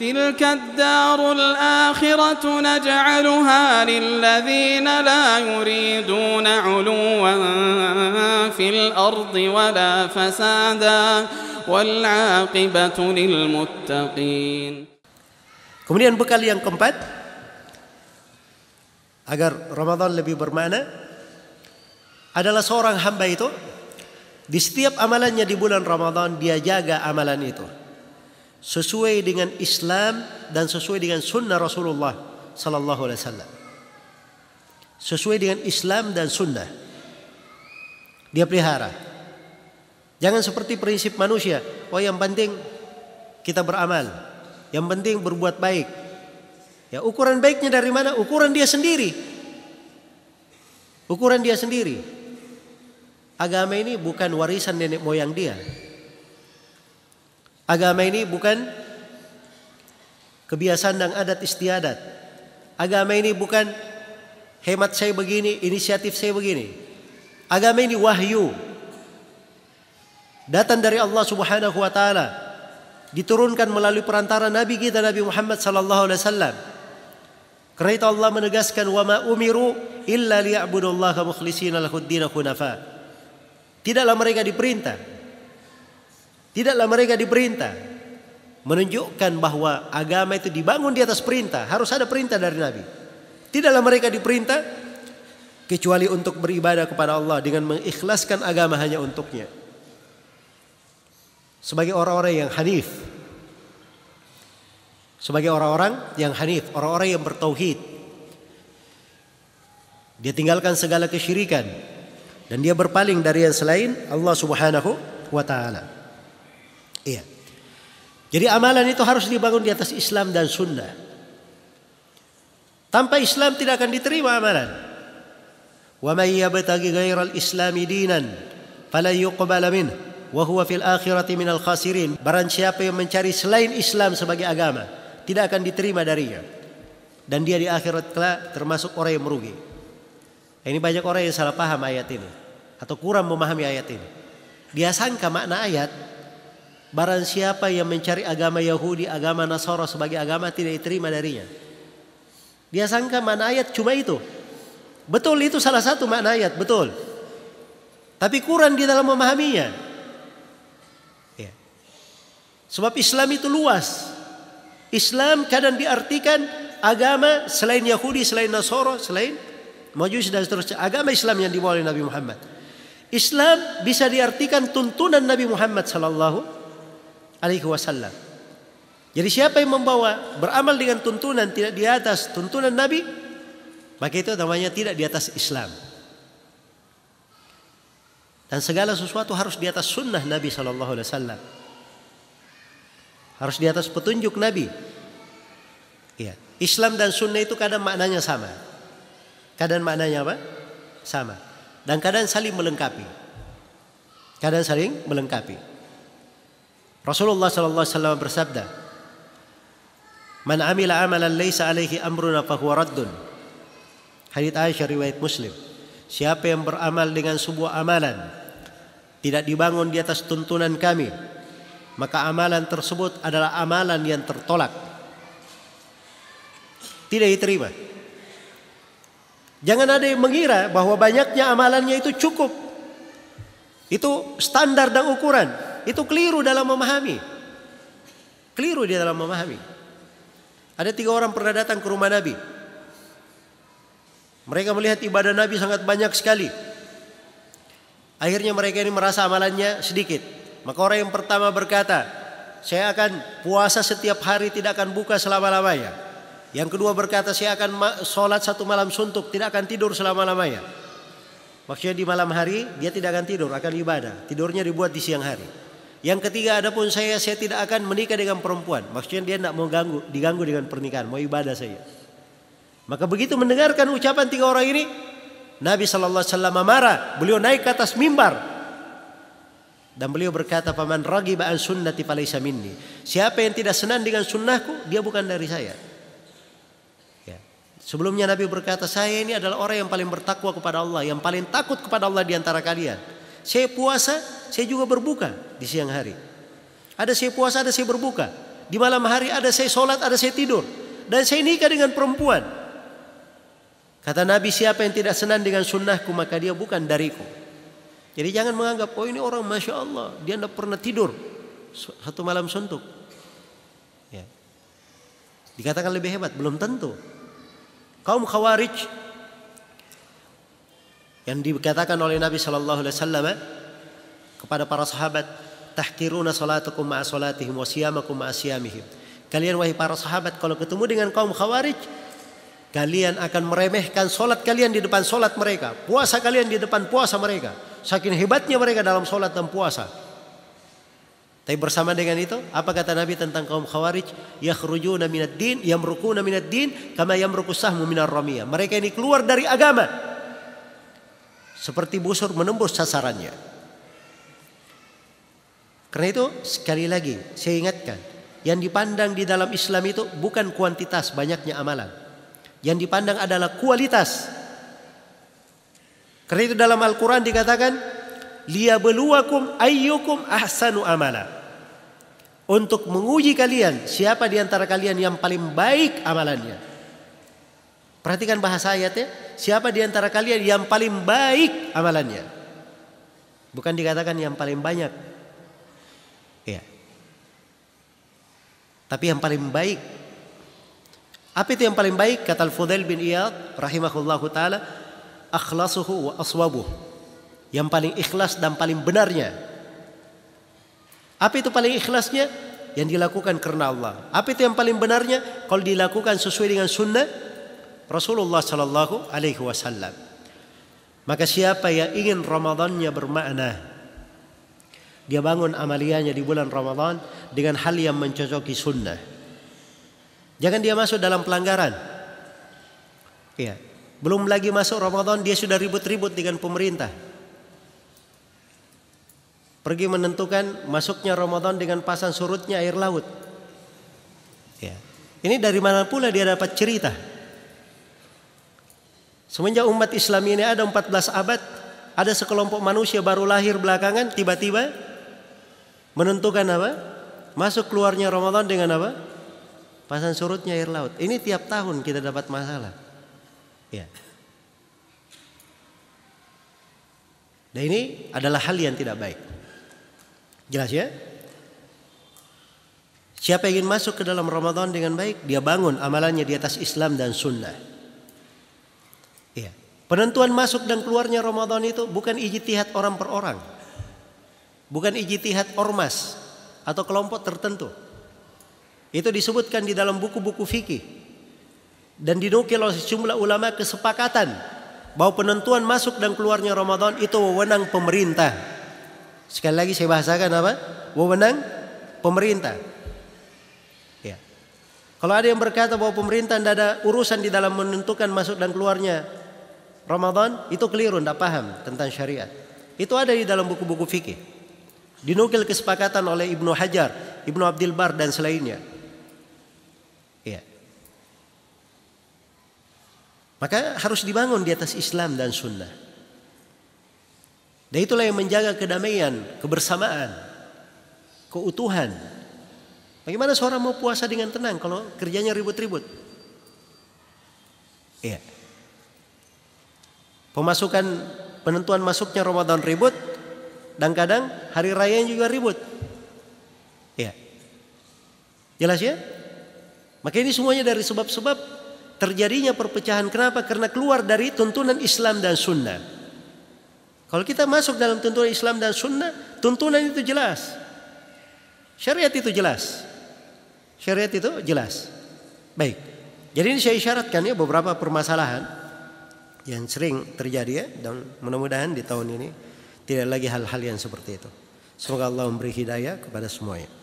تلك الدار الآخرة نجعلها للذين لا يريدون علوا في الأرض ولا فسادا والعاقبة للمتقين Kemudian bekal yang keempat agar Ramadan lebih bermakna adalah seorang hamba itu di setiap amalannya di bulan Ramadan dia jaga amalan itu sesuai dengan Islam dan sesuai dengan sunnah Rasulullah sallallahu alaihi wasallam. Sesuai dengan Islam dan sunnah. Dia pelihara. Jangan seperti prinsip manusia, oh yang penting kita beramal, yang penting berbuat baik. Ya, ukuran baiknya dari mana? Ukuran dia sendiri. Ukuran dia sendiri. Agama ini bukan warisan nenek moyang dia, Agama ini bukan kebiasaan dan adat istiadat. Agama ini bukan hemat saya begini, inisiatif saya begini. Agama ini wahyu. Datang dari Allah Subhanahu wa taala. Diturunkan melalui perantara Nabi kita Nabi Muhammad sallallahu alaihi wasallam. Karena itu Allah menegaskan wa ma umiru illa liya'budullaha mukhlishina lahu ad-din hunafa. Tidaklah mereka diperintah Tidaklah mereka diperintah. Menunjukkan bahwa agama itu dibangun di atas perintah. Harus ada perintah dari Nabi. Tidaklah mereka diperintah. Kecuali untuk beribadah kepada Allah. Dengan mengikhlaskan agama hanya untuknya. Sebagai orang-orang yang hanif. Sebagai orang-orang yang hanif. Orang-orang yang bertauhid. Dia tinggalkan segala kesyirikan. Dan dia berpaling dari yang selain Allah subhanahu wa ta'ala. Iya. Jadi amalan itu harus dibangun di atas Islam dan Sunnah. Tanpa Islam tidak akan diterima amalan. Wa man yabtaghi al islami dinan falan yuqbala minhu wa huwa fil akhirati minal khasirin. Barang siapa yang mencari selain Islam sebagai agama tidak akan diterima darinya. Dan dia di akhirat kelak termasuk orang yang merugi. Ini banyak orang yang salah paham ayat ini atau kurang memahami ayat ini. Dia sangka makna ayat Barang siapa yang mencari agama Yahudi, agama Nasara sebagai agama tidak diterima darinya. Dia sangka mana ayat cuma itu. Betul itu salah satu makna ayat, betul. Tapi kurang di dalam memahaminya. Ya. Sebab Islam itu luas. Islam kadang diartikan agama selain Yahudi, selain Nasoro, selain Majus dan seterusnya. Agama Islam yang dibawa oleh Nabi Muhammad. Islam bisa diartikan tuntunan Nabi Muhammad sallallahu alaihi wasallam. Jadi siapa yang membawa beramal dengan tuntunan tidak di atas tuntunan Nabi, maka itu namanya tidak di atas Islam. Dan segala sesuatu harus di atas sunnah Nabi Shallallahu Alaihi Wasallam. Harus di atas petunjuk Nabi. Ya. Islam dan sunnah itu kadang maknanya sama. Kadang maknanya apa? Sama. Dan kadang saling melengkapi. Kadang saling melengkapi. Rasulullah sallallahu alaihi wasallam bersabda, "Man amila amalan laisa alaihi amruna huwa raddun." Hadis Aisyah riwayat Muslim. Siapa yang beramal dengan sebuah amalan tidak dibangun di atas tuntunan kami, maka amalan tersebut adalah amalan yang tertolak. Tidak diterima. Jangan ada yang mengira bahwa banyaknya amalannya itu cukup. Itu standar dan ukuran. Itu keliru dalam memahami. Keliru dia dalam memahami. Ada tiga orang pernah datang ke rumah Nabi. Mereka melihat ibadah Nabi sangat banyak sekali. Akhirnya mereka ini merasa amalannya sedikit. Maka orang yang pertama berkata, saya akan puasa setiap hari tidak akan buka selama-lamanya. Yang kedua berkata, saya akan sholat satu malam suntuk tidak akan tidur selama-lamanya. Maksudnya di malam hari dia tidak akan tidur, akan ibadah. Tidurnya dibuat di siang hari. Yang ketiga adapun saya saya tidak akan menikah dengan perempuan. Maksudnya dia tidak mau ganggu, diganggu dengan pernikahan, mau ibadah saya. Maka begitu mendengarkan ucapan tiga orang ini, Nabi sallallahu alaihi wasallam marah. Beliau naik ke atas mimbar dan beliau berkata, "Paman ragi an sunnati falaysa minni." Siapa yang tidak senang dengan sunnahku, dia bukan dari saya. Ya. Sebelumnya Nabi berkata, "Saya ini adalah orang yang paling bertakwa kepada Allah, yang paling takut kepada Allah di antara kalian. Saya puasa, saya juga berbuka di siang hari. Ada saya puasa, ada saya berbuka. Di malam hari ada saya sholat, ada saya tidur. Dan saya nikah dengan perempuan. Kata Nabi siapa yang tidak senang dengan sunnahku maka dia bukan dariku. Jadi jangan menganggap oh ini orang masya Allah dia tidak pernah tidur satu malam suntuk. Ya. Dikatakan lebih hebat belum tentu. Kaum khawarij yang dikatakan oleh Nabi Shallallahu Alaihi Wasallam kepada para sahabat tahkiruna salatukum ma'a salatihim wa siyamakum ma'a siyamihim kalian wahai para sahabat kalau ketemu dengan kaum khawarij kalian akan meremehkan salat kalian di depan salat mereka puasa kalian di depan puasa mereka saking hebatnya mereka dalam salat dan puasa tapi bersama dengan itu, apa kata Nabi tentang kaum Khawarij? Yakhrujuna minad din, yamrukuna minad din, kama yamruku sahmu minar Mereka ini keluar dari agama. Seperti busur menembus sasarannya. Karena itu sekali lagi saya ingatkan, yang dipandang di dalam Islam itu bukan kuantitas banyaknya amalan. Yang dipandang adalah kualitas. Karena itu dalam Al-Qur'an dikatakan liyabluwakum ayyukum ahsanu amala. Untuk menguji kalian siapa di antara kalian yang paling baik amalannya. Perhatikan bahasa ayatnya, siapa di antara kalian yang paling baik amalannya. Bukan dikatakan yang paling banyak, Tapi yang paling baik apa itu yang paling baik kata Al-Fudail bin Iyad rahimahullahu taala akhlasuhu wa aswabuh. Yang paling ikhlas dan paling benarnya. Apa itu paling ikhlasnya? Yang dilakukan karena Allah. Apa itu yang paling benarnya? Kalau dilakukan sesuai dengan sunnah Rasulullah Shallallahu alaihi wasallam. Maka siapa yang ingin Ramadannya bermakna, dia bangun amaliannya di bulan Ramadan dengan hal yang mencocoki sunnah. Jangan dia masuk dalam pelanggaran. Iya. Belum lagi masuk Ramadan dia sudah ribut-ribut dengan pemerintah. Pergi menentukan masuknya Ramadan dengan pasang surutnya air laut. Ya. Ini dari mana pula dia dapat cerita? Semenjak umat Islam ini ada 14 abad, ada sekelompok manusia baru lahir belakangan tiba-tiba menentukan apa? Masuk keluarnya Ramadan dengan apa? Pasang surutnya air laut. Ini tiap tahun kita dapat masalah. Ya. Dan ini adalah hal yang tidak baik. Jelas ya? Siapa ingin masuk ke dalam Ramadan dengan baik, dia bangun amalannya di atas Islam dan sunnah. ya Penentuan masuk dan keluarnya Ramadan itu bukan ijtihad orang per orang. Bukan ijtihad ormas atau kelompok tertentu. Itu disebutkan di dalam buku-buku fikih dan dinukil oleh sejumlah ulama kesepakatan bahwa penentuan masuk dan keluarnya Ramadan itu wewenang pemerintah. Sekali lagi saya bahasakan apa? Wewenang pemerintah. Ya. Kalau ada yang berkata bahwa pemerintah tidak ada urusan di dalam menentukan masuk dan keluarnya Ramadan, itu keliru, tidak paham tentang syariat. Itu ada di dalam buku-buku fikih. Dinukil kesepakatan oleh Ibnu Hajar, Ibnu Abdul Bar dan selainnya. Ya. Maka harus dibangun di atas Islam dan Sunnah. Dan itulah yang menjaga kedamaian, kebersamaan, keutuhan. Bagaimana seorang mau puasa dengan tenang kalau kerjanya ribut-ribut? Iya. Pemasukan penentuan masuknya Ramadan ribut, dan kadang hari raya juga ribut. Ya. Jelas ya? Maka ini semuanya dari sebab-sebab terjadinya perpecahan. Kenapa? Karena keluar dari tuntunan Islam dan sunnah. Kalau kita masuk dalam tuntunan Islam dan sunnah, tuntunan itu jelas. Syariat itu jelas. Syariat itu jelas. Baik. Jadi ini saya isyaratkan ya beberapa permasalahan yang sering terjadi ya dan mudah-mudahan di tahun ini tidak lagi hal-hal yang seperti itu. Semoga Allah memberi hidayah kepada semuanya.